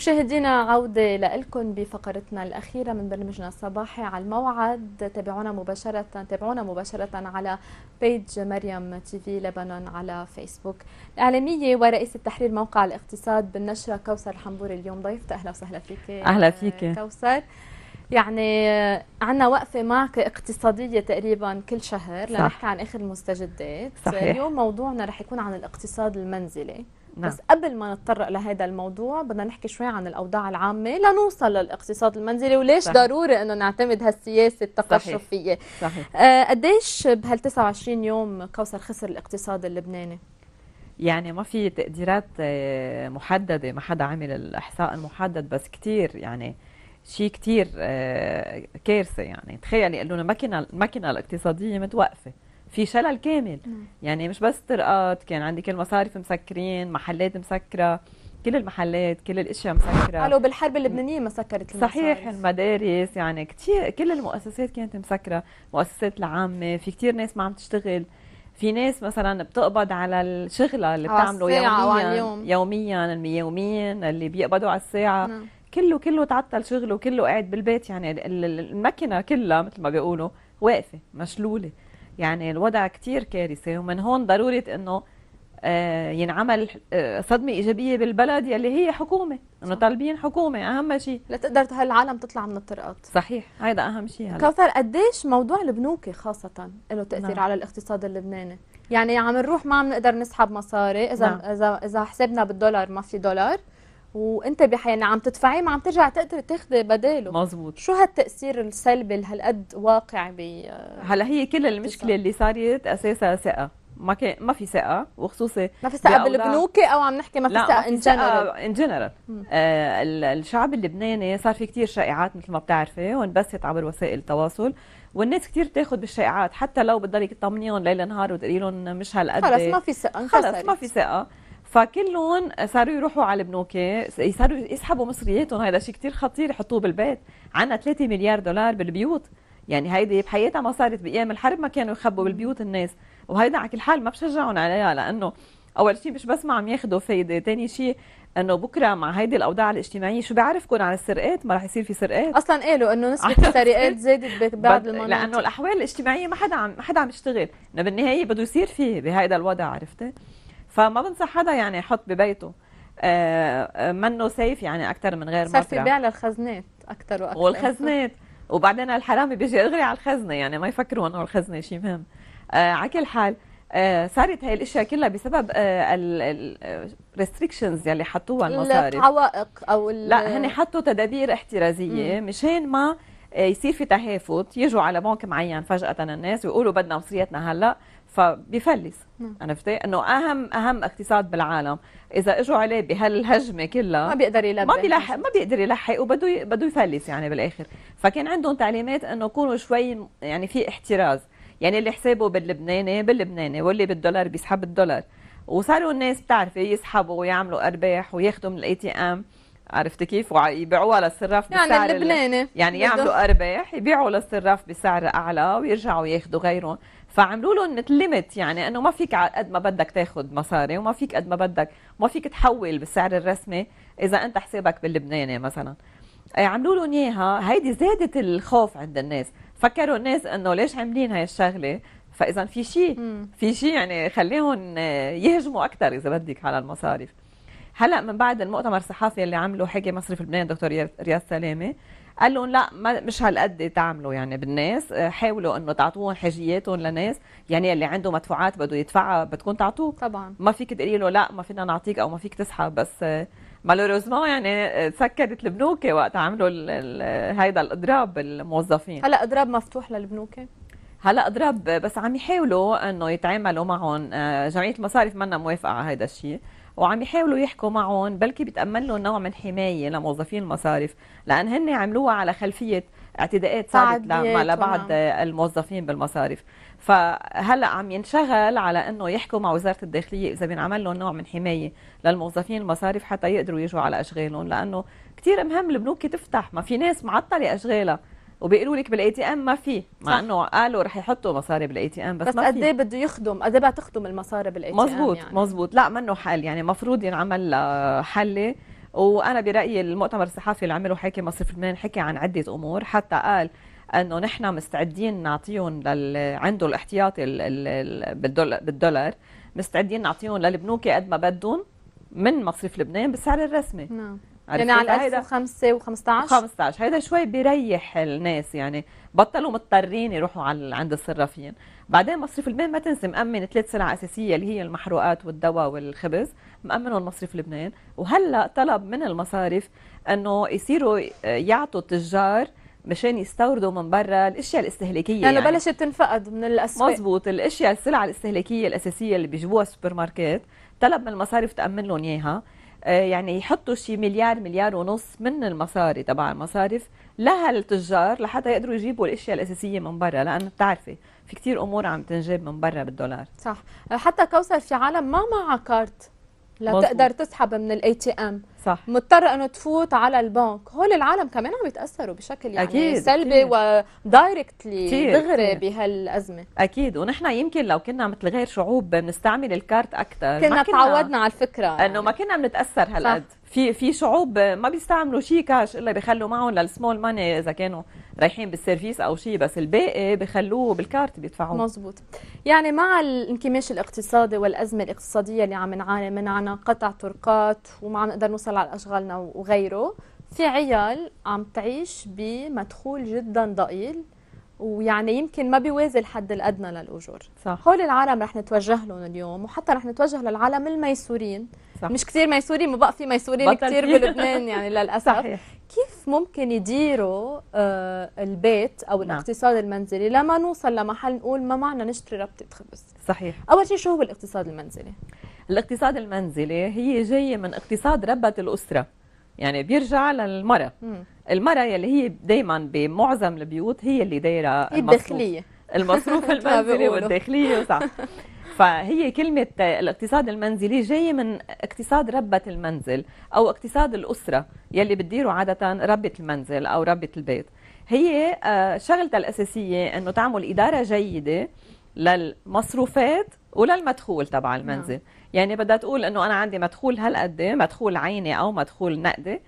مشاهدينا عودة لكم بفقرتنا الأخيرة من برنامجنا الصباحي على الموعد تابعونا مباشرة تابعونا مباشرة على بيج مريم تي في لبنان على فيسبوك الإعلامية ورئيسة تحرير موقع الاقتصاد بالنشرة كوثر حنبور اليوم ضيف أهلا وسهلا فيك أهلا فيك كوثر يعني عنا وقفة معك اقتصادية تقريبا كل شهر لنحكي عن آخر المستجدات صحيح. اليوم موضوعنا رح يكون عن الاقتصاد المنزلي نعم. بس قبل ما نتطرق لهذا الموضوع بدنا نحكي شوي عن الاوضاع العامه لنوصل للاقتصاد المنزلي وليش صحيح. ضروري انه نعتمد هالسياسه التقشفيه صحيح. آه قديش بهال 29 يوم كوثر خسر الاقتصاد اللبناني يعني ما في تقديرات آه، محدده ما حدا عمل الاحصاء المحدد بس كثير يعني شيء كثير آه، كارثه يعني تخيلي قالوا لنا الماكينه الاقتصاديه متوقفه في شلل كامل يعني مش بس طرقات كان عندي كل مصارف مسكرين محلات مسكره كل المحلات كل الاشياء مسكره قالوا بالحرب اللبنانيه ما سكرت المصارف. صحيح المدارس يعني كثير كل المؤسسات كانت مسكره المؤسسات العامه في كثير ناس ما عم تشتغل في ناس مثلا بتقبض على الشغله اللي بتعمله يوميا اليوم. يوميا المياومين اللي بيقبضوا على الساعه نعم. كله كله تعطل شغله كله قاعد بالبيت يعني المكنه كلها مثل ما بيقولوا واقفه مشلوله يعني الوضع كتير كارثي ومن هون ضرورة أنه آه، ينعمل آه، صدمة إيجابية بالبلد يلي هي حكومة أنه طالبين حكومة أهم شيء لتقدر هالعالم تطلع من الطرقات صحيح هيدا أهم شيء هلا كوثر قديش موضوع البنوك خاصة له تأثير نعم. على الاقتصاد اللبناني يعني عم نروح ما عم نقدر نسحب مصاري إذا نعم. إذا إذا حسبنا بالدولار ما في دولار وانتبهي يعني عم تدفعيه ما عم ترجع تقدري تاخذي بداله مزبوط شو هالتاثير السلبي اللي هالقد واقع ب هلا هي كل المشكله اللي صارت اساسها ثقه ما كان ما في ثقه وخصوصي ما في ثقه بالبنوك او عم نحكي ما في ثقه ان جنرال ان جنرال آه الشعب اللبناني صار في كثير شائعات مثل ما بتعرفي وانبثت عبر وسائل التواصل والناس كثير بتاخذ بالشائعات حتى لو بتضلك تطمنيهم ليل نهار وتقولي لهم مش هالقد خلص ما في ثقه خلص ما في ثقه فكلهم صاروا يروحوا على البنوك صاروا يسحبوا مصرياتهم هذا شيء كثير خطير يحطوه بالبيت عندنا 3 مليار دولار بالبيوت يعني هيدي بحياتها ما صارت بايام الحرب ما كانوا يخبوا بالبيوت الناس وهيدا على كل حال ما بشجعهم عليها لانه اول شيء مش بس ما عم ياخذوا فايده ثاني شيء انه بكره مع هيدي الاوضاع الاجتماعيه شو بيعرفكم عن السرقات ما رح يصير في سرقات اصلا قالوا انه نسبه السرقات زادت بعد المناطق لانه الاحوال الاجتماعيه ما حدا عم ما حدا عم يشتغل انه بالنهايه بده يصير في بهيدا الوضع عرفتي فما بنصح حدا يعني يحط ببيته آه، آه، منه سيف يعني اكثر من غير صار في بيع للخزنات اكثر واكثر والخزنات وبعدين الحرامي بيجي يغري على الخزنه يعني ما يفكروا انه الخزنه شيء مهم آه، على كل حال صارت هاي الاشياء كلها بسبب الريستريكشنز يلي حطوها المصارف العوائق او لا هن حطوا تدابير احترازيه مشان ما يصير في تهافت يجوا على بنك معين فجأة الناس ويقولوا بدنا مصرياتنا هلا فبيفلس نعم. عرفتي انه اهم اهم اقتصاد بالعالم اذا اجوا عليه بهالهجمه كلها ما بيقدر يلحق ما بيلحق ما بيقدر يلحق وبده بده يفلس يعني بالاخر فكان عندهم تعليمات انه كونوا شوي يعني في احتراز يعني اللي حسابه باللبناني باللبناني واللي بالدولار بيسحب الدولار وصاروا الناس بتعرفي يسحبوا ويعملوا ارباح وياخذوا من الاي تي ام عرفتي كيف ويبيعوها للصراف يعني بسعر اللبناني يعني يعملوا ارباح يبيعوا للصراف بسعر اعلى ويرجعوا ياخذوا غيرهم فعملوا لهم مثل ليميت يعني انه ما فيك قد ما بدك تاخذ مصاري وما فيك قد ما بدك ما فيك تحول بالسعر الرسمي اذا انت حسابك باللبناني مثلا إيه، عملوا لهم اياها هيدي زادت الخوف عند الناس فكروا الناس انه ليش عاملين هاي الشغله فاذا في شيء في شيء يعني خليهم يهجموا اكثر اذا بدك على المصاريف هلا من بعد المؤتمر الصحفي اللي عمله حكي مصرف لبنان دكتور رياض سلامه قال لهم لا ما مش هالقد تعملوا يعني بالناس آه، حاولوا انه تعطوهم حاجياتهم لناس يعني اللي عنده مدفوعات بده يدفعها بدكم تعطوه طبعا ما فيك تقولي له لا ما فينا نعطيك او ما فيك تسحب بس آه، مالوريزمون يعني آه، سكرت البنوك وقت عملوا هيدا الاضراب بالموظفين هلا اضراب مفتوح للبنوك هلا اضراب بس عم يحاولوا انه يتعاملوا معهم جمعيه المصارف منا موافقه على هذا الشيء وعم يحاولوا يحكوا معهم بلكي بيتامل لهم نوع من حمايه لموظفين المصارف لان هن عملوها على خلفيه اعتداءات صارت لبعض آه. الموظفين بالمصارف فهلا عم ينشغل على انه يحكوا مع وزاره الداخليه اذا بينعمل لهم نوع من حمايه للموظفين المصارف حتى يقدروا يجوا على اشغالهم لانه كثير مهم البنوك تفتح ما في ناس معطله اشغالها وبيقولوا لك بالاي تي ام ما في مع انه قالوا رح يحطوا مصاري بالاي تي ام بس, بس ما قد ايه بده يخدم قد ايه تخدم المصاري بالاي تي ام مزبوط يعني. مزبوط لا منه حل يعني مفروض ينعمل آه، حله وانا برايي المؤتمر الصحفي اللي عمله حكي مصرف لبنان حكي عن عده امور حتى قال انه نحن مستعدين نعطيهم لل... عنده الاحتياطي بالدولار, بالدولار مستعدين نعطيهم للبنوك قد ما بدهم من مصرف لبنان بالسعر الرسمي نعم يعني على 1005 و15 15 هيدا شوي بيريح الناس يعني بطلوا مضطرين يروحوا على عند الصرافين بعدين مصرف لبنان ما تنسي مأمن ثلاث سلع أساسية اللي هي المحروقات والدواء والخبز مأمنهم مصرف لبنان وهلأ طلب من المصارف أنه يصيروا يعطوا التجار مشان يستوردوا من برا الاشياء الاستهلاكيه يعني, يعني بلشت تنفقد من الاسواق مزبوط الاشياء السلع الاستهلاكيه الاساسيه اللي بيجيبوها السوبر ماركت طلب من المصارف تامن لهم اياها آه، يعني يحطوا شي مليار مليار ونص من المصاري تبع المصارف لها التجار لحتى يقدروا يجيبوا الاشياء الاساسيه من برا لانه بتعرفي في كتير امور عم تنجاب من برا بالدولار صح حتى كوثر في عالم ما معها كارت لتقدر تسحب من الاي تي ام صح مضطره انه تفوت على البنك هول العالم كمان عم يتاثروا بشكل يعني أكيد سلبي ودايركتلي دغري بهالازمه اكيد ونحن يمكن لو كنا مثل غير شعوب بنستعمل الكارت اكثر كنا, كنا تعودنا على الفكره يعني. انه ما كنا بنتاثر هالقد في في شعوب ما بيستعملوا شيء كاش الا بيخلوا معهم للسمول ماني اذا كانوا رايحين بالسيرفيس او شيء بس الباقي بخلوه بالكارت بيدفعوه مزبوط يعني مع الانكماش الاقتصادي والازمه الاقتصاديه اللي عم نعاني منها عنا قطع طرقات وما عم نقدر نوصل تحصل على أشغالنا وغيره في عيال عم تعيش بمدخول جدا ضئيل ويعني يمكن ما بيوازي الحد الادنى للاجور صح. هول العالم رح نتوجه لهم اليوم وحتى رح نتوجه للعالم الميسورين صح. مش كثير ميسورين ما بقى في ميسورين كثير بلبنان يعني للاسف صحيح. كيف ممكن يديروا آه، البيت او نعم. الاقتصاد نعم. المنزلي لما نوصل لمحل نقول ما معنا نشتري ربطه خبز صحيح اول شيء شو هو الاقتصاد المنزلي الاقتصاد المنزلي هي جايه من اقتصاد ربة الاسره يعني بيرجع للمراه المراه يلي هي دائما بمعظم البيوت هي اللي دايره الداخليه المصروف المنزلي والداخليه وصح فهي كلمة الاقتصاد المنزلي جاية من اقتصاد ربة المنزل أو اقتصاد الأسرة يلي بتديره عادة ربة المنزل أو ربة البيت هي آه، شغلتها الأساسية أنه تعمل إدارة جيدة للمصروفات وللمدخول تبع المنزل نعم. يعني بدها تقول انه انا عندي مدخول هالقد مدخول عيني او مدخول نقدي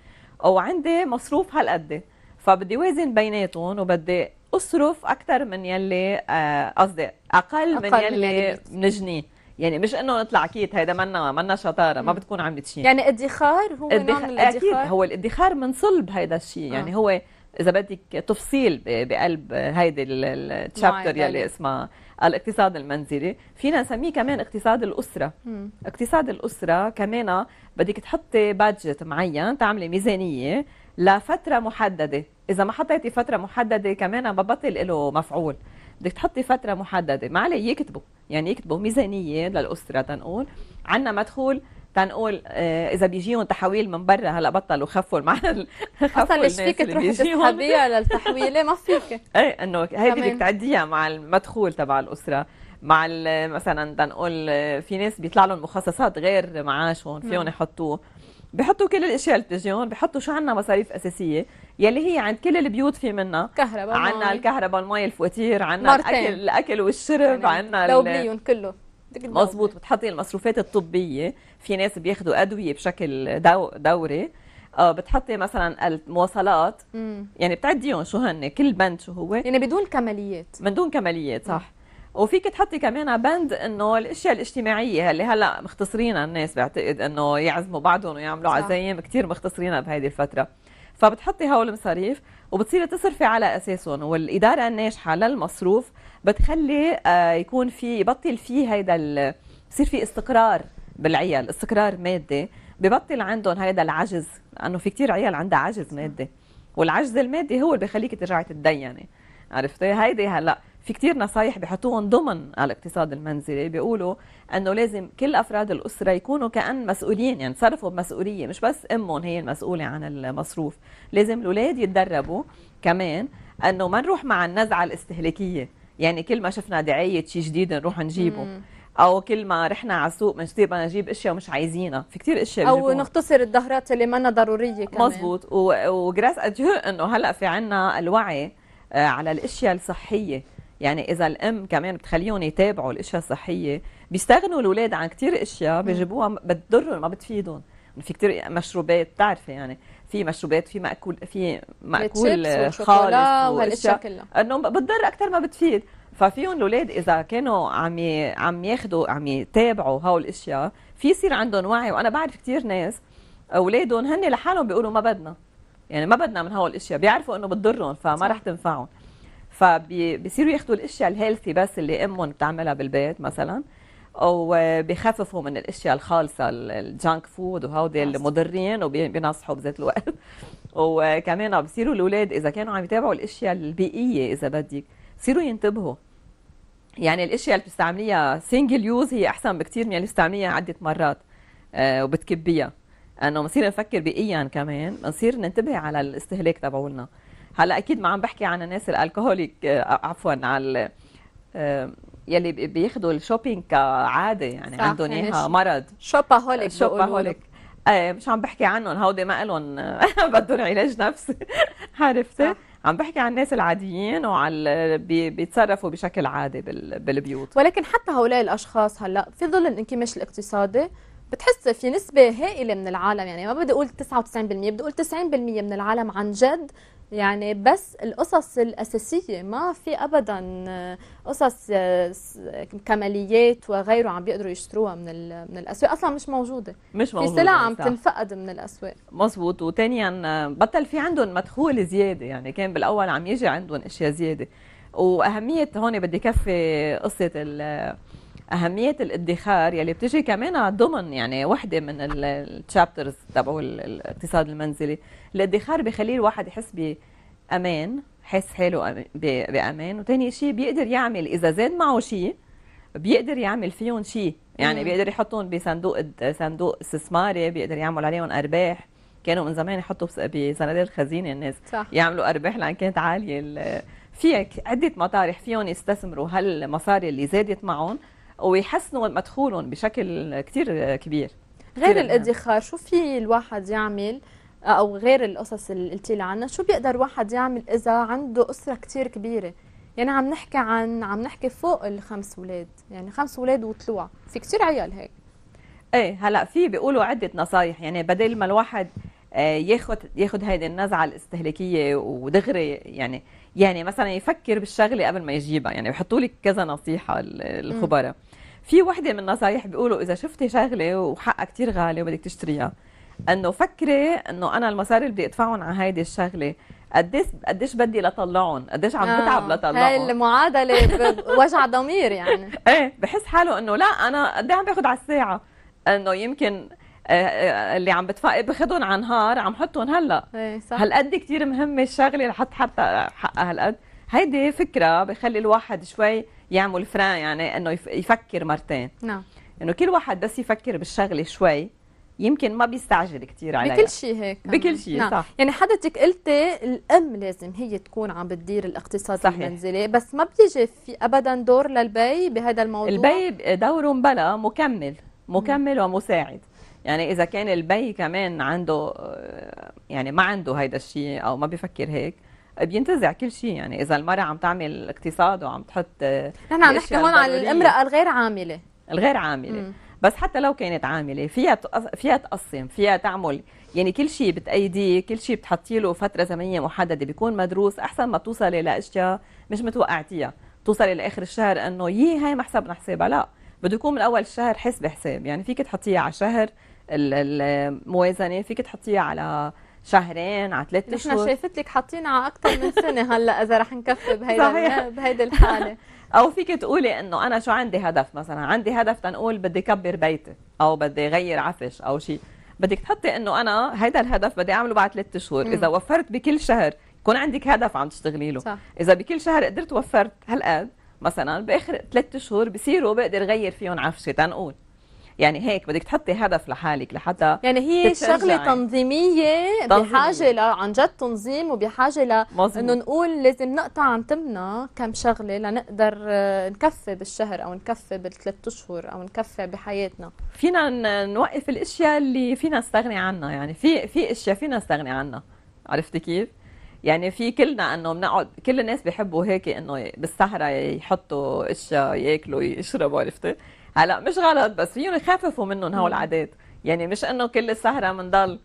او عندي مصروف هالقد فبدي وازن بيناتهم وبدي اصرف اكثر من يلي آه، قصدي اقل, أقل من يلي بنجنيه يعني مش انه نطلع كيت هيدا منا منا شطاره ما بتكون عملت شيء يعني ادخار هو ادخ... نوع من الادخار اكيد هو الادخار من صلب هيدا الشيء يعني آه. هو اذا بدك تفصيل بقلب هيدي التشابتر يلي اسمها الاقتصاد المنزلي فينا نسميه كمان اقتصاد الاسره مم. اقتصاد الاسره كمان بدك تحطي بادجت معين تعملي ميزانيه لفتره محدده اذا ما حطيتي فتره محدده كمان ببطل له مفعول بدك تحطي فتره محدده ما عليه يكتبوا يعني يكتبوا ميزانيه للاسره تنقول عندنا مدخول تنقول آه، اذا بيجيهم تحويل من برا هلا بطلوا خفوا معنا اصلا ايش فيك تروحي تسحبيها للتحويله ما فيك ايه انه هيدي بدك تعديها مع المدخول تبع الاسره مع مثلا تنقول آه، في ناس بيطلع لهم مخصصات غير معاشهم نعم. فيهم يحطوه بحطوا كل الاشياء اللي بتجيهم بحطوا شو عندنا مصاريف اساسيه يلي هي عند كل البيوت في منها كهرباء عندنا الكهرباء المي الفواتير عندنا الاكل الاكل والشرب يعني عندنا لو بليون كله مظبوط بتحطي المصروفات الطبيه في ناس بياخدوا ادويه بشكل دو دوري اه بتحطي مثلا المواصلات مم. يعني بتعديهم شو هن كل بند شو هو يعني بدون كماليات من دون كماليات صح مم. وفيك تحطي كمان بند انه الاشياء الاجتماعيه اللي هلا مختصرينها الناس بعتقد انه يعزموا بعضهم ويعملوا صح. عزايم كثير مختصرينها بهيدي الفتره فبتحطي هول المصاريف وبتصيري تصرفي على اساسهم والاداره الناجحه للمصروف بتخلي آه، يكون في يبطل في هيدا بصير في استقرار بالعيال استقرار مادي ببطل عندهم هيدا العجز لانه في كثير عيال عندها عجز مادي والعجز المادي هو اللي بخليك ترجعي تتديني عرفتي هيدي هلا في كثير نصايح بحطوهم ضمن الاقتصاد المنزلي بيقولوا انه لازم كل افراد الاسره يكونوا كان مسؤولين يعني يتصرفوا بمسؤوليه مش بس امهم هي المسؤوله عن المصروف لازم الاولاد يتدربوا كمان انه ما نروح مع النزعه الاستهلاكيه يعني كل ما شفنا دعايه شيء جديد نروح نجيبه مم. او كل ما رحنا على السوق بنصير بدنا نجيب اشياء مش عايزينها في كثير اشياء او بجيبوها. نختصر الظهرات اللي منا ضروريه كمان مزبوط وجراس اديو انه هلا في عنا الوعي آه، على الاشياء الصحيه يعني اذا الام كمان بتخليهم يتابعوا الاشياء الصحيه بيستغنوا الاولاد عن كثير اشياء بيجيبوها بتضرهم ما بتفيدهم في كثير مشروبات بتعرفي يعني في مشروبات في ماكول في ماكول خالص وهالاشياء كلها انه بتضر اكثر ما بتفيد ففيهم الاولاد اذا كانوا عم عم ياخذوا عم يتابعوا هول الاشياء في يصير عندهم وعي وانا بعرف كثير ناس اولادهم هن لحالهم بيقولوا ما بدنا يعني ما بدنا من هول الاشياء بيعرفوا انه بتضرهم فما رح تنفعهم فبيصيروا ياخذوا الاشياء الهيلثي بس اللي امهم بتعملها بالبيت مثلا وبخففوا من الاشياء الخالصه الجانك فود وهودي المضرين وبينصحوا بذات الوقت وكمان عم بصيروا الاولاد اذا كانوا عم يتابعوا الاشياء البيئيه اذا بدك صيروا ينتبهوا يعني الاشياء اللي بتستعمليها سنجل يوز هي احسن بكثير من اللي بتستعمليها عده مرات آه، وبتكبيها انه بنصير نفكر بيئيا كمان بنصير ننتبه على الاستهلاك تبعولنا هلا اكيد ما عم بحكي عن الناس الالكوهوليك آه، عفوا على آه، يلي بياخذوا الشوبينج كعاده يعني صح. عندهم يعني اياها مرض شوباهوليك شوباهوليك ايه مش عم بحكي عنهم هودي ما لهم بدهم علاج نفسي عرفتي؟ عم بحكي عن الناس العاديين وعلى بي بيتصرفوا بشكل عادي بالبيوت ولكن حتى هؤلاء الاشخاص هلا في ظل الانكماش الاقتصادي بتحس في نسبة هائلة من العالم يعني ما بدي أقول 99% بدي أقول 90% من العالم عن جد يعني بس القصص الأساسية ما في أبدا آه، قصص آه، كماليات وغيره عم بيقدروا يشتروها من من الأسواق أصلا مش موجودة مش موجودة في سلع عم تنفقد من الأسواق مزبوط وثانيا آه، بطل في عندهم مدخول زيادة يعني كان بالأول عم يجي عندهم أشياء زيادة وأهمية هون بدي كفي قصة اهميه الادخار يلي بتجي كمان ضمن يعني وحده من التشابترز تبعو الاقتصاد المنزلي الادخار بخلي الواحد يحس بامان حس حاله بامان وثاني شيء بيقدر يعمل اذا زاد معه شيء بيقدر يعمل فيهم شيء يعني مم. بيقدر يحطهم بصندوق صندوق استثماري بيقدر يعمل عليهم ارباح كانوا من زمان يحطوا بصناديق الخزينه الناس صح. يعملوا ارباح لان كانت عاليه فيك عده مطارح فيهم يستثمروا هالمصاري اللي زادت معهم ويحسنوا مدخولهم بشكل كثير كبير غير يعني. الادخار شو في الواحد يعمل آه، او غير القصص اللي قلتي لي عنها شو بيقدر واحد يعمل اذا عنده اسره كثير كبيره يعني عم نحكي عن عم نحكي فوق الخمس اولاد يعني خمس اولاد وطلوع في كثير عيال هيك ايه هلا في بيقولوا عده نصايح يعني بدل ما الواحد ياخذ آه، ياخذ هيدي النزعه الاستهلاكيه ودغري يعني يعني مثلا يفكر بالشغله قبل ما يجيبها يعني بحطوا لك كذا نصيحه الخبراء في وحده من النصايح بيقولوا اذا شفتي شغله وحقها كثير غالي وبدك تشتريها انه فكري انه انا المصاري اللي بدي ادفعهم على هيدي الشغله قديش قديش بدي لطلعهم قديش عم بتعب آه، لطلعهم هاي المعادله بوجع ضمير يعني ايه بحس حاله انه لا انا قد إيه عم باخذ على الساعه انه يمكن آه، آه، اللي عم بتفقد باخذهم على نهار عم حطهم هلا ايه صح هالقد إيه كثير مهمه الشغله لحط حتى حقها هالقد هيدي فكره بخلي الواحد شوي يعمل فران يعني انه يفكر مرتين نعم انه كل واحد بس يفكر بالشغله شوي يمكن ما بيستعجل كثير عليها بكل شيء هيك بكل شيء نعم. صح يعني حضرتك قلتي الام لازم هي تكون عم بتدير الاقتصاد صحيح. المنزلي بس ما بيجي في ابدا دور للبي بهذا الموضوع البي دوره بلا مكمل مكمل م. ومساعد يعني اذا كان البي كمان عنده يعني ما عنده هيدا الشيء او ما بيفكر هيك بينتزع كل شيء يعني اذا المراه عم تعمل اقتصاد وعم تحط آه، نحن عم نحكي هون عن الامراه الغير عامله الغير عامله مم. بس حتى لو كانت عامله فيها فيها تقسم فيها تعمل يعني كل شيء بتأيديه كل شيء بتحطي له فتره زمنيه محدده بيكون مدروس احسن ما توصلي لاشياء مش متوقعتيها توصلي لاخر الشهر انه يي هاي ما حسبنا حسابها لا بده يكون من اول الشهر حسب حساب يعني فيك تحطيها على شهر الموازنه فيك تحطيها على شهرين على ثلاث شهور نحن شايفت لك حاطين على اكثر من سنه هلا اذا رح نكفي بهيدا بهيدي الحاله او فيك تقولي انه انا شو عندي هدف مثلا عندي هدف تنقول بدي كبر بيتي او بدي غير عفش او شيء بدك تحطي انه انا هيدا الهدف بدي اعمله بعد ثلاث شهور اذا وفرت بكل شهر يكون عندك هدف عم تشتغلي له صح. اذا بكل شهر قدرت وفرت هالقد مثلا باخر ثلاث شهور بصيروا بقدر غير فيهم عفشه تنقول يعني هيك بدك تحطي هدف لحالك لحتى يعني هي شغله تنظيميه بحاجه عن جد تنظيم وبحاجه ل انه نقول لازم نقطع عن تمنا كم شغله لنقدر آه، نكفي بالشهر او نكفي بالثلاث اشهر او نكفي بحياتنا فينا نوقف الاشياء اللي فينا نستغني عنها يعني في في اشياء فينا نستغني عنها عرفتي كيف؟ يعني في كلنا انه بنقعد كل الناس بيحبوا هيك انه بالسهره يحطوا اشياء ياكلوا يشربوا عرفتي؟ هلا مش غلط بس فيهم يخففوا منهم هول العادات يعني مش انه كل السهره بنضل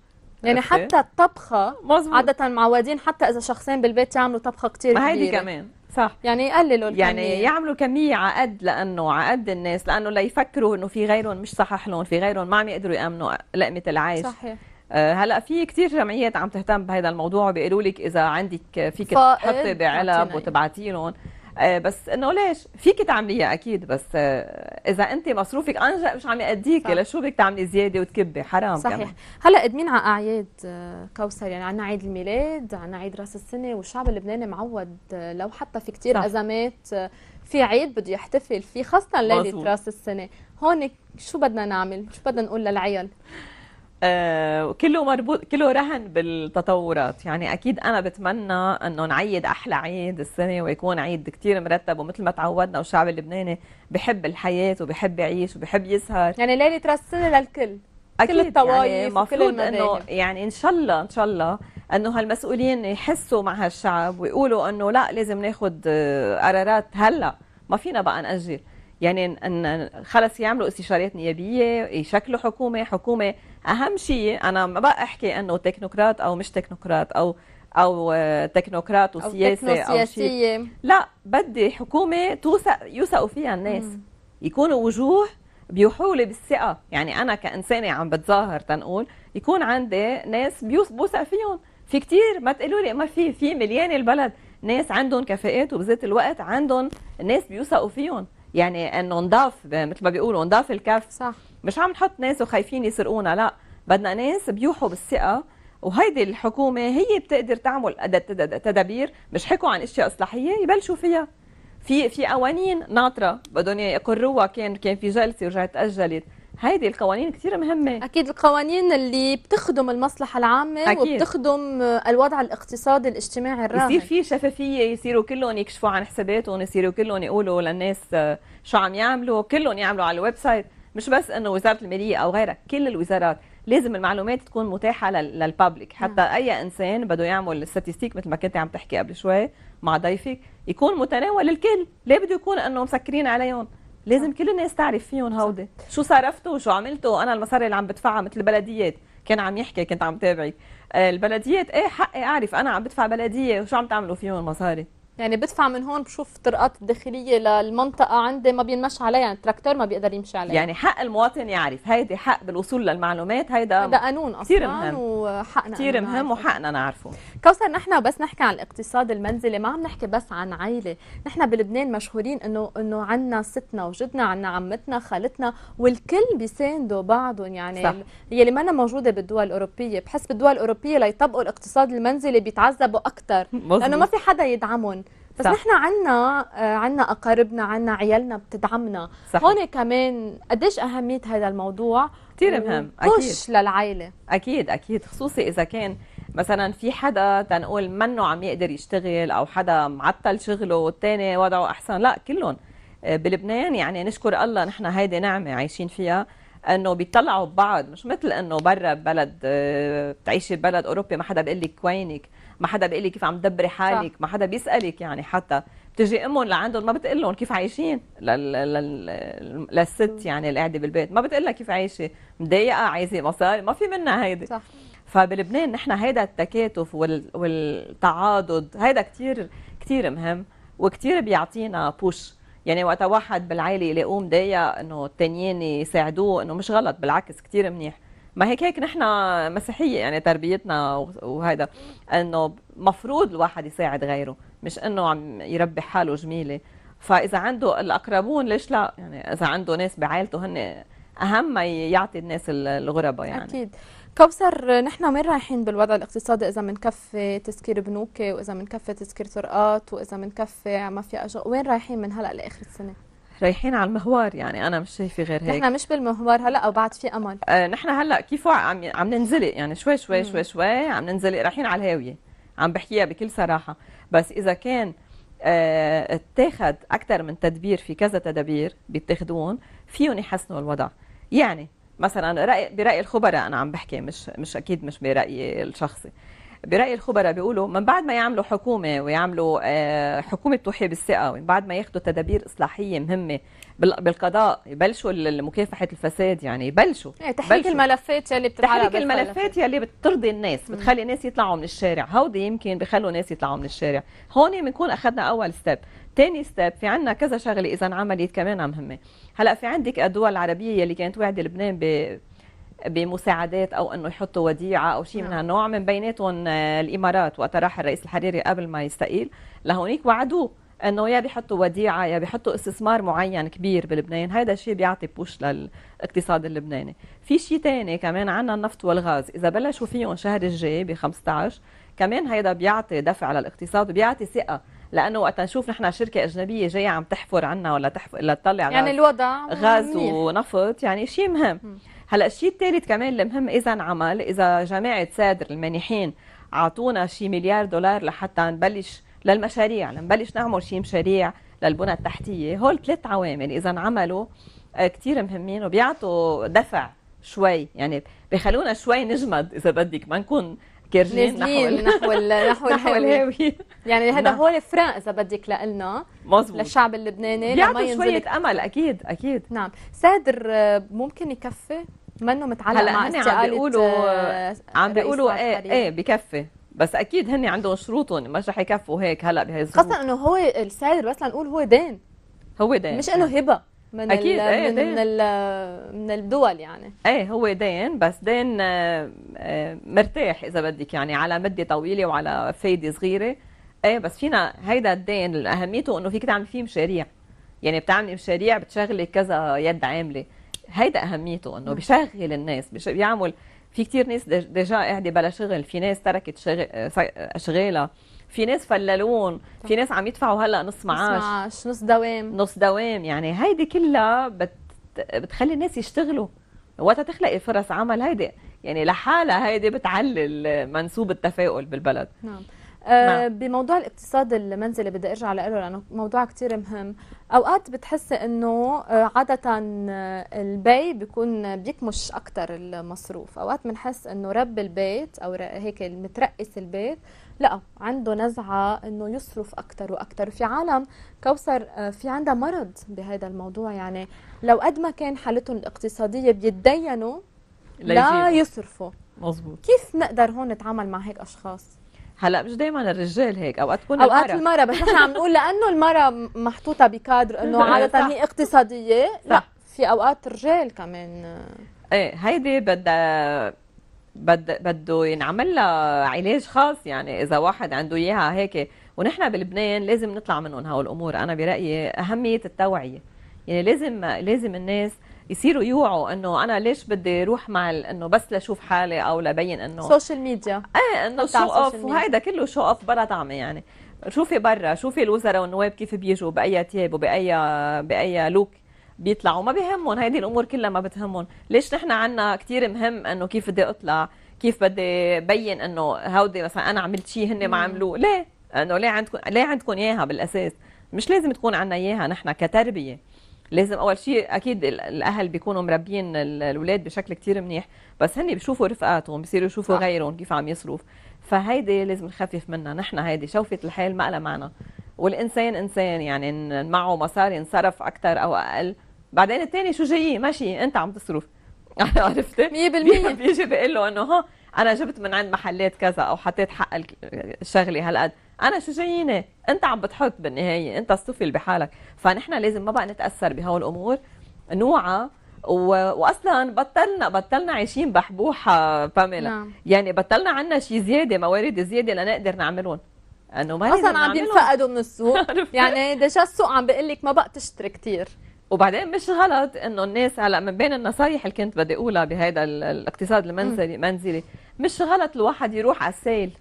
يعني حتى الطبخه مزبوط. عاده معودين حتى اذا شخصين بالبيت يعملوا طبخه كثير كبيره ما هيدي كمان صح يعني يقللوا الكمية. يعني يعملوا كميه على قد لانه على قد الناس لانه ليفكروا انه في غيرهم مش صحح لهم في غيرهم ما عم يقدروا يامنوا لقمه العيش صحيح آه، هلا في كثير جمعيات عم تهتم بهذا الموضوع وبيقولوا لك اذا عندك فيك تحطي بعلب وتبعتي لهم آه، بس انه ليش فيك تعمليها اكيد بس آه، اذا انت مصروفك انجا مش عم يأديكي لشو بدك تعملي زياده وتكبي حرام صحيح كمان. هلا ادمين على اعياد آه، كوثر يعني عندنا عيد الميلاد عندنا عيد راس السنه والشعب اللبناني معود لو حتى في كثير ازمات في عيد بده يحتفل فيه خاصه ليله راس السنه هون شو بدنا نعمل شو بدنا نقول للعيال آه، كله مربوط كله رهن بالتطورات يعني اكيد انا بتمنى انه نعيد احلى عيد السنه ويكون عيد كثير مرتب ومثل ما تعودنا والشعب اللبناني بحب الحياه وبحب يعيش وبحب يسهر يعني ليله السنه للكل أكيد كل يعني الطوائف يعني وكل انه يعني ان شاء الله ان شاء الله انه هالمسؤولين يحسوا مع هالشعب ويقولوا انه لا لازم ناخذ قرارات هلا ما فينا بقى ناجل يعني ان خلص يعملوا استشاريات نيابيه يشكلوا حكومه حكومه اهم شيء انا ما بقى احكي انه تكنوقراط او مش تكنوقراط او او آه، تكنوقراط وسياسه او, أو شيء لا بدي حكومه توثق يوثقوا فيها الناس مم. يكونوا وجوه بيوحوا لي بالثقه يعني انا كانسانه عم بتظاهر تنقول يكون عندي ناس بوثق فيهم في كتير ما تقولوا لي ما في في مليان البلد ناس عندهم كفاءات وبذات الوقت عندهم ناس بيوثقوا فيهم يعني انه نضاف مثل ما بيقولوا نضاف الكف صح مش عم نحط ناس وخايفين يسرقونا لا بدنا ناس بيوحوا بالثقه وهيدي الحكومه هي بتقدر تعمل تدابير مش حكوا عن اشياء اصلاحيه يبلشوا فيها في في قوانين ناطره بدهم يقروها كان كان في جلسه ورجعت تاجلت هيدي القوانين كثير مهمه اكيد القوانين اللي بتخدم المصلحه العامه أكيد. وبتخدم الوضع الاقتصادي الاجتماعي الراهن يصير في شفافيه يصيروا كلهم يكشفوا عن حساباتهم يصيروا كلهم يقولوا للناس شو عم يعملوا كلهم يعملوا على الويب سايت مش بس انه وزاره الماليه او غيرها كل الوزارات لازم المعلومات تكون متاحه للبابليك نعم. حتى نعم. اي انسان بده يعمل ستاتستيك مثل ما كنت عم تحكي قبل شوي مع ضيفك يكون متناول الكل ليه بده يكون انه مسكرين عليهم لازم كل الناس تعرف فيهم هودي شو صرفتوا وشو عملتوا انا المصاري اللي عم بدفعها مثل البلديات كان عم يحكي كنت عم تابعي آه، البلديات ايه حقي اعرف انا عم بدفع بلديه وشو عم تعملوا فيهم المصاري يعني بدفع من هون بشوف طرقات الداخليه للمنطقه عندي ما بينمشي عليها يعني التراكتور ما بيقدر يمشي عليها يعني حق المواطن يعرف هيدي حق بالوصول للمعلومات هيدا هذا قانون اصلا كثير مهم وحقنا كثير مهم وحقنا نعرفه كوثر نحن بس نحكي عن الاقتصاد المنزلي ما عم نحكي بس عن عائله نحن بلبنان مشهورين انه انه عندنا ستنا وجدنا عندنا عمتنا خالتنا والكل بيساندوا بعضهم يعني صح. يلي ما موجوده بالدول الاوروبيه بحس بالدول الاوروبيه ليطبقوا الاقتصاد المنزلي بيتعذبوا اكثر لانه ما في حدا يدعمهم بس صح. نحن عنا آه، عنا اقاربنا عنا عيالنا بتدعمنا صح. هون كمان قديش اهميه هذا الموضوع كثير مهم اكيد للعائله اكيد اكيد خصوصي اذا كان مثلا في حدا تنقول منه عم يقدر يشتغل او حدا معطل شغله والثاني وضعه احسن لا كلهم آه، بلبنان يعني نشكر الله نحن هيدي نعمه عايشين فيها انه بيطلعوا ببعض مش مثل انه برا ببلد بتعيشي آه، ببلد اوروبي ما حدا بيقول لك وينك ما حدا بيقول لي كيف عم تدبري حالك صح. ما حدا بيسالك يعني حتى بتجي امهم لعندهم ما بتقول لهم كيف عايشين لل... لل... للست يعني اللي قاعده بالبيت ما بتقول لها كيف عايشه مضايقه عايزه مصاري ما في منها هيدي صح فبلبنان نحن هيدا التكاتف وال... والتعاضد هيدا كثير كثير مهم وكثير بيعطينا بوش يعني وقت واحد بالعائله يلاقوه مضايق انه التانيين يساعدوه انه مش غلط بالعكس كثير منيح ما هيك هيك نحن مسيحيه يعني تربيتنا وهذا انه مفروض الواحد يساعد غيره مش انه عم يربي حاله جميله فاذا عنده الاقربون ليش لا يعني اذا عنده ناس بعائلته هن اهم ما يعطي الناس الغرباء يعني اكيد كوثر نحن وين رايحين بالوضع الاقتصادي اذا بنكفي تسكير بنوك واذا بنكفي تسكير طرقات واذا بنكفي ما في اجر وين رايحين من هلا لاخر السنه رايحين على المهوار يعني انا مش شايفه غير هيك نحن مش بالمهوار هلا او بعد في امل آه نحن هلا كيف عم عم ننزلق يعني شوي شوي شوي شوي عم ننزلق رايحين على الهاويه عم بحكيها بكل صراحه بس اذا كان آه اتاخد اكثر من تدبير في كذا تدابير بيتخذون فيهم يحسنوا الوضع يعني مثلا راي برأي الخبراء انا عم بحكي مش مش اكيد مش برايي الشخصي برأي الخبراء بيقولوا من بعد ما يعملوا حكومه ويعملوا آه، حكومه توحي بالثقه ومن بعد ما ياخذوا تدابير اصلاحيه مهمه بالقضاء يبلشوا مكافحه الفساد يعني يبلشوا إيه، تحريك الملفات يلي تحريك الملفات يلي بترضي الناس بتخلي الناس يطلعوا من الشارع هودي يمكن بخلوا ناس يطلعوا من الشارع هون بنكون اخذنا اول ستيب تاني ستيب في عنا كذا شغله اذا انعملت كمان مهمه هلا في عندك الدول العربيه يلي كانت واعدة لبنان ب بمساعدات او انه يحطوا وديعه او شيء من هالنوع نعم. من بيناتهم آه، الامارات وقت راح الرئيس الحريري قبل ما يستقيل لهونيك وعدوه انه يا بيحطوا وديعه يا بيحطوا استثمار معين كبير بلبنان هذا الشيء بيعطي بوش للاقتصاد اللبناني في شيء ثاني كمان عندنا النفط والغاز اذا بلشوا فيهم شهر الجاي ب 15 كمان هيدا بيعطي دفع للاقتصاد وبيعطي ثقه لانه وقت نشوف نحن شركه اجنبيه جايه عم تحفر عنا ولا تحفر ولا تطلع يعني الوضع غاز منيح. ونفط يعني شيء مهم م. هلا الشيء الثالث كمان المهم اذا عمل اذا جماعه سادر المانحين اعطونا شي مليار دولار لحتى نبلش للمشاريع لنبلش نعمل شي مشاريع للبنى التحتيه هول ثلاث عوامل اذا عملوا آه، كثير مهمين وبيعطوا دفع شوي يعني بخلونا شوي نجمد اذا بدك ما نكون كرجين نحو الـ نحو الـ نحو, نحو الهاوية يعني هذا نعم. هو الفرق اذا بدك لنا للشعب اللبناني بيعطوا شوية امل اكيد اكيد نعم سادر آه، ممكن يكفي منه متعلق هلا مع هن آه، عم بيقولوا عم بيقولوا ايه ايه بكفي بس اكيد هن عندهم شروطهم مش رح يكفوا هيك هلا بهي الظروف خاصه انه هو السعر بس لنقول هو دين هو دين مش انه هبه من اكيد ايه من, دين. من, من الدول يعني ايه هو دين بس دين آه، آه، مرتاح اذا بدك يعني على مده طويله وعلى فايده صغيره ايه بس فينا هيدا الدين اهميته انه فيك تعمل فيه مشاريع يعني بتعملي مشاريع بتشغلي كذا يد عامله هيدا اهميته انه بيشغل الناس بش بيعمل في كتير ناس ديجا قاعده بلا شغل في ناس تركت شغل اشغالها في ناس فللون في ناس عم يدفعوا هلا نص معاش نص معاش نص دوام نص دوام يعني هيدي كلها بت بتخلي الناس يشتغلوا وقتها تخلقي فرص عمل هيدي يعني لحالها هيدي بتعلي منسوب التفاؤل بالبلد نعم. آه، نعم. بموضوع الاقتصاد المنزلي بدي ارجع له لانه موضوع كثير مهم اوقات بتحسي انه آه، عاده آه، البي بيكون بيكمش اكثر المصروف اوقات بنحس انه رب البيت او هيك مترأس البيت لا عنده نزعه انه يصرف اكثر واكثر في عالم كوثر آه، في عندها مرض بهذا الموضوع يعني لو قد ما كان حالتهم الاقتصاديه بيتدينوا لا يصرفوا مزبوط كيف نقدر هون نتعامل مع هيك اشخاص هلا مش دائما الرجال هيك اوقات تكون اوقات المرأة, بس نحن عم نقول لانه المرأة محطوطة بكادر انه عادة هي اقتصادية لا في اوقات رجال كمان ايه هيدي بدها بد بده ينعمل لها علاج خاص يعني اذا واحد عنده اياها هيك ونحن بلبنان لازم نطلع منهم هول الامور انا برايي اهميه التوعيه يعني لازم لازم الناس يصيروا يوعوا انه انا ليش بدي اروح مع انه بس لشوف حالي او لبين انه سوشيال ميديا ايه انه شو اوف وهيدا كله شو اوف بلا طعمه يعني شوفي برا شوفي الوزراء والنواب كيف بيجوا باي ثياب وباي باي لوك بيطلعوا ما بهمهم هيدي الامور كلها ما بتهمهم ليش نحن عنا كثير مهم انه كيف بدي اطلع كيف بدي بين انه هودي مثلا انا عملت شيء هن ما عملوه ليه انه ليه عندكم ليه عندكم اياها بالاساس مش لازم تكون عنا اياها نحن كتربيه لازم اول شيء اكيد الاهل بيكونوا مربيين الاولاد بشكل كتير منيح بس هن بيشوفوا رفقاتهم بيصيروا يشوفوا صح. غيرهم كيف عم يصرف فهيدي لازم نخفف منها نحن هيدي شوفة الحال ما لها معنى والانسان انسان يعني معه مصاري انصرف اكثر او اقل بعدين الثاني شو جاي ماشي انت عم تصرف عرفتي 100% بيجي بيقول له انه ها انا جبت من عند محلات كذا او حطيت حق الشغله هالقد انا شو جاييني انت عم بتحط بالنهايه انت السفل بحالك فنحن لازم ما بقى نتاثر بهول الامور نوعى و... واصلا بطلنا بطلنا عايشين بحبوحه باميلا نعم. يعني بطلنا عنا شيء زياده موارد زياده لنقدر نعملهم انه ما اصلا عم ينفقدوا من السوق يعني ديجا السوق عم بيقول لك ما بقى تشتري كثير وبعدين مش غلط انه الناس هلا من بين النصايح اللي كنت بدي اقولها بهذا الاقتصاد المنزلي منزلي مش غلط الواحد يروح على السيل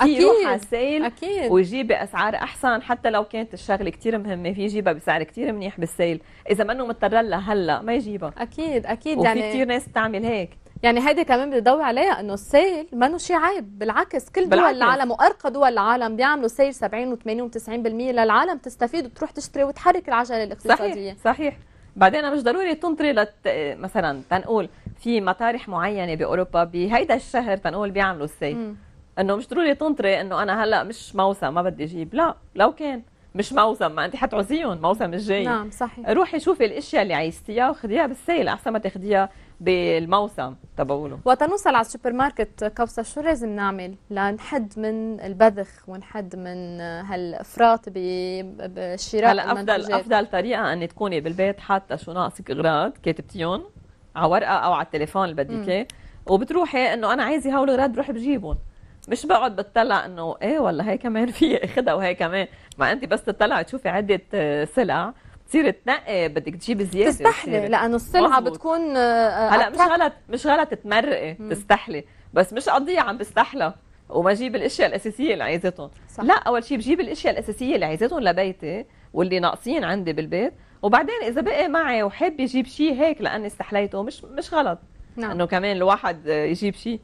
أكيد يروح على السيل أكيد ويجيب باسعار احسن حتى لو كانت الشغله كثير مهمه في يجيبها بسعر كثير منيح بالسيل اذا منه مضطر لها هلا ما يجيبها اكيد اكيد وفي يعني كثير ناس بتعمل هيك يعني هيدي كمان ضوي عليها انه السيل منه شيء عيب بالعكس كل بالعكس. دول العالم وارقى دول العالم بيعملوا سيل 70 و80 و90% للعالم تستفيد وتروح تشتري وتحرك العجله الاقتصاديه صحيح صحيح بعدين مش ضروري تنطري لت مثلا تنقول في مطارح معينه باوروبا بهيدا الشهر تنقول بيعملوا السيل انه مش ضروري تنطري انه انا هلا مش موسم ما بدي اجيب لا لو كان مش موسم ما انت حتعوزيهم موسم الجاي نعم صحيح روحي شوفي الاشياء اللي عايزتيها وخديها بالسيل احسن ما تاخديها بالموسم تبعوله وقت نوصل على السوبر ماركت كوسا شو لازم نعمل لنحد من البذخ ونحد من هالافراط بشراء هلا افضل افضل طريقه ان تكوني بالبيت حاطه شو ناقصك اغراض كاتبتيهم على ورقه او على التليفون اللي بدك اياه وبتروحي انه انا عايزه هول الاغراض بروح بجيبهم مش بقعد بتطلع انه ايه والله هي كمان في اخدها وهي كمان ما انت بس تطلع تشوفي عده آه، سلع تصير تنقي بدك تجيب زياده تستحلي لانه السلعه بتكون آه، هلا مش غلط مش غلط تمرقي تستحلي بس مش قضيه عم بستحلى وما جيب الاشياء الاساسيه اللي عايزتهم لا اول شيء بجيب الاشياء الاساسيه اللي عايزتهم لبيتي واللي ناقصين عندي بالبيت وبعدين اذا بقي معي وحب يجيب شيء هيك لاني استحليته مش مش غلط نعم. انه كمان الواحد يجيب شيء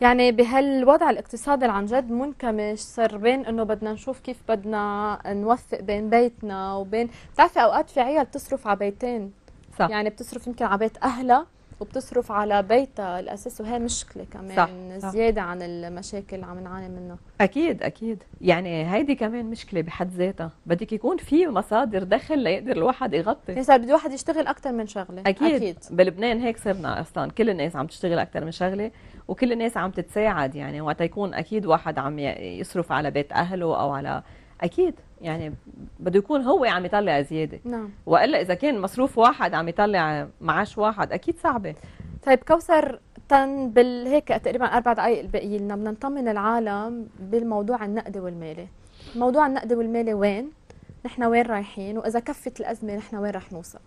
يعني بهالوضع الاقتصادي اللي عن جد منكمش صار بين انه بدنا نشوف كيف بدنا نوفق بين بيتنا وبين بتعرفي اوقات في عيال بتصرف على بيتين صح. يعني بتصرف يمكن على بيت اهلها وبتصرف على بيتها الاساس وهي مشكله كمان صح. زياده عن المشاكل اللي عم نعاني منها اكيد اكيد يعني هيدي كمان مشكله بحد ذاتها بدك يكون في مصادر دخل ليقدر الواحد يغطي يعني صار بده الواحد يشتغل اكثر من شغله اكيد, أكيد. بلبنان هيك صرنا اصلا كل الناس عم تشتغل اكثر من شغله وكل الناس عم تتساعد يعني وقت يكون اكيد واحد عم يصرف على بيت اهله او على اكيد يعني بده يكون هو عم يطلع زياده نعم والا اذا كان مصروف واحد عم يطلع معاش واحد اكيد صعبه طيب كوثر تن بالهيك تقريبا اربع دقائق الباقيه لنا بدنا نطمن العالم بالموضوع النقدي والمالي موضوع النقدي والمالي وين نحن وين رايحين واذا كفت الازمه نحن وين رح نوصل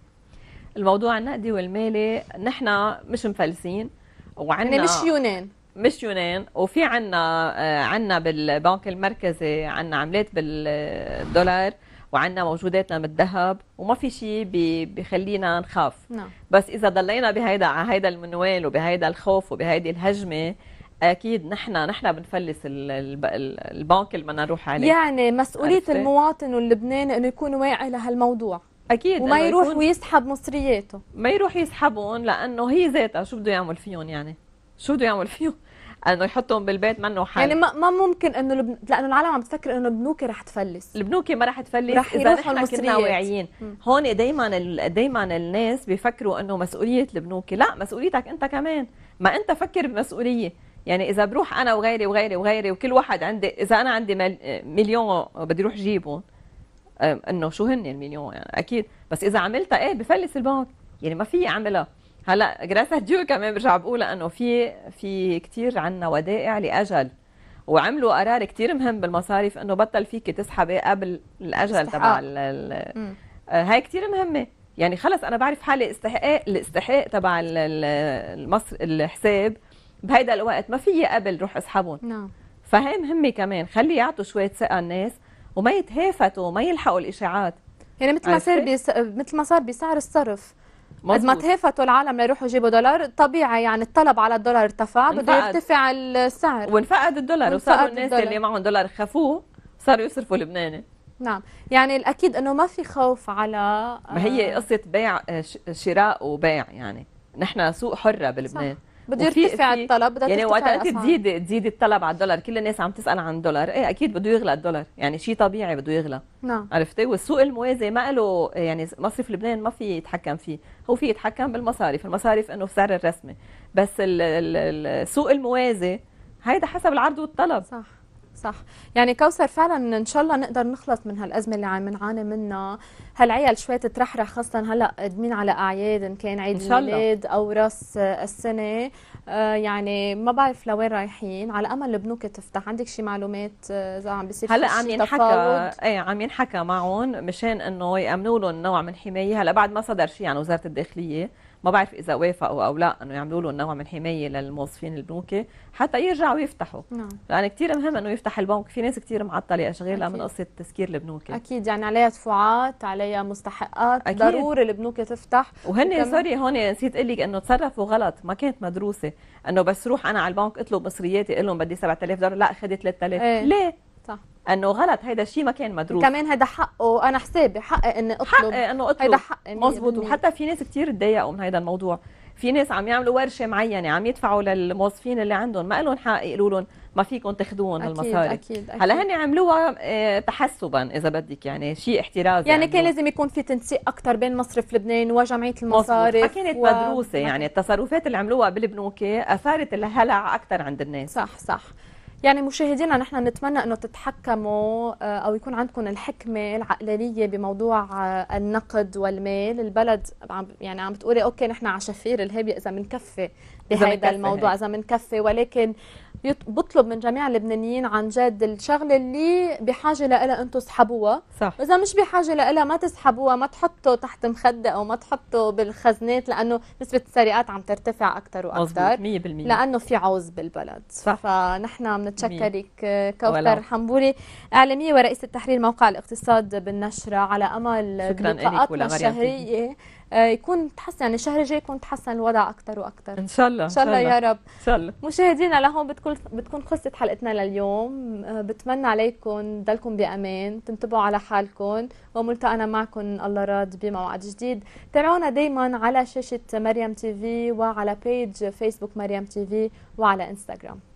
الموضوع النقدي والمالي نحن مش مفلسين وعندنا مش يونان مش يونان وفي عنا آه، عنا بالبنك المركزي عنا عملات بالدولار وعنا موجوداتنا بالذهب وما في شيء بخلينا نخاف نعم. بس اذا ضلينا بهيدا على هيدا المنوال وبهيدا الخوف وبهيدي الهجمه اكيد نحن نحن بنفلس البنك اللي بدنا نروح عليه يعني مسؤوليه المواطن اللبناني انه يكون واعي لهالموضوع اكيد وما يروح يكون... ويسحب مصرياته ما يروح يسحبهم لانه هي ذاتها شو بده يعمل فيهم يعني شو بده يعمل فيهم انه يحطهم بالبيت منه حل يعني ما, ما ممكن انه لبن... لانه العالم عم تفكر انه البنوك رح تفلس البنوك ما رح تفلس رح يروحوا المصريين واعيين هون دائما ال... دائما الناس بيفكروا انه مسؤوليه البنوك لا مسؤوليتك انت كمان ما انت فكر بمسؤوليه يعني اذا بروح انا وغيري وغيري وغيري وكل واحد عندي اذا انا عندي مليون بدي اروح جيبهم انه شو هن المليون يعني اكيد بس اذا عملتها ايه بفلس البنك يعني ما في اعملها هلا جراسا ديو كمان برجع بقول انه في في كثير عندنا ودائع لاجل وعملوا قرار كثير مهم بالمصارف انه بطل فيك تسحبي قبل الاجل تبع أه، هاي كثير مهمه يعني خلص انا بعرف حالي استحقاق الاستحقاق تبع المصر الحساب بهيدا الوقت ما في قبل روح اسحبهم نعم فهي مهمه كمان خلي يعطوا شويه ثقه الناس وما يتهافتوا وما يلحقوا الاشاعات يعني مثل ما صار بيس... مثل ما صار بسعر الصرف قد ما تهافتوا العالم ليروحوا يجيبوا دولار طبيعي يعني الطلب على الدولار ارتفع بده يرتفع السعر وانفقد الدولار وصاروا الناس الدولار. اللي معهم دولار خافوه صاروا يصرفوا لبناني نعم يعني الاكيد انه ما في خوف على ما هي آه، قصه بيع آه، شراء وبيع يعني نحن سوق حره بلبنان صح. بده يرتفع الطلب بدها يعني وقت انت تزيدي تزيدي الطلب على الدولار كل الناس عم تسال عن الدولار ايه اكيد بده يغلى الدولار يعني شيء طبيعي بده يغلى نعم عرفتي والسوق الموازي ما له يعني مصرف لبنان ما في يتحكم فيه هو في يتحكم بالمصارف المصارف انه السعر الرسمي بس السوق الموازي هيدا حسب العرض والطلب صح صح يعني كوثر فعلا ان شاء الله نقدر نخلص من هالازمه اللي عم نعاني منها هالعيال شوي تترحرح خاصه هلا قادمين على اعياد ان كان عيد الميلاد او راس السنه آه، يعني ما بعرف لوين رايحين على امل البنوك تفتح عندك شي معلومات آه، اذا عم بيصير هلا عم ينحكى ايه عم ينحكى معهم مشان انه يامنوا لهم نوع من حمايه هلا بعد ما صدر شيء عن وزاره الداخليه ما بعرف اذا وافقوا او لا انه يعملوا لهم نوع من حمايه للموظفين البنوك حتى يرجعوا يفتحوا نعم لان كثير مهم انه يفتح البنك في ناس كثير معطله اشغالها من قصه تسكير البنوك اكيد يعني عليها دفعات عليها مستحقات أكيد. ضروري البنوك تفتح وهن سوري هون نسيت اقول لك انه تصرفوا غلط ما كانت مدروسه انه بس روح انا على البنك اطلب مصرياتي اقول لهم بدي 7000 دولار لا خدي 3000 ايه. ليه صح انه غلط هيدا الشيء ما كان مدروس كمان هيدا حقه انا حسابي حقي اني اطلب حقي انه اطلب هيدا حقي مظبوط وحتى في ناس كثير تضايقوا من هيدا الموضوع في ناس عم يعملوا ورشه معينه عم يدفعوا للموظفين اللي عندهم ما لهم حق يقولوا لهم ما فيكم تاخذون هالمصاري اكيد اكيد هلا هن عملوها آه، تحسبا اذا بدك يعني شيء احترازي يعني كان لازم يكون في تنسيق اكثر بين مصرف لبنان وجمعيه المصاري ما كانت و... مدروسه يعني التصرفات اللي عملوها بالبنوك اثارت الهلع اكثر عند الناس صح صح يعني مشاهدينا نحن نتمنى انه تتحكموا آه، او يكون عندكم الحكمه العقلانيه بموضوع آه، النقد والمال البلد عم يعني عم بتقولي اوكي نحن على شفير الهابي اذا بنكفي بهذا الموضوع اذا بنكفي ولكن بطلب من جميع اللبنانيين عن جد الشغله اللي بحاجه لها انتم اسحبوها صح واذا مش بحاجه لها ما تسحبوها ما تحطوا تحت مخده او ما تحطوا بالخزنات لانه نسبه السرقات عم ترتفع اكثر واكثر 100% لانه في عوز بالبلد صح فنحن بنتشكرك كوثر حنبوري اعلاميه ورئيسه تحرير موقع الاقتصاد بالنشره على امل شكرا لك الشهريه آه، يكون تحسن يعني الشهر الجاي يكون تحسن الوضع اكثر واكثر ان شاء الله ان شاء الله يا رب ان شاء الله مشاهدينا لهون بتكون بتكون خلصت حلقتنا لليوم آه، بتمنى عليكم ضلكم بامان تنتبهوا على حالكم وملتقانا معكم الله راد بموعد جديد تابعونا دائما على شاشه مريم تي في وعلى بيج فيسبوك مريم تي في وعلى انستغرام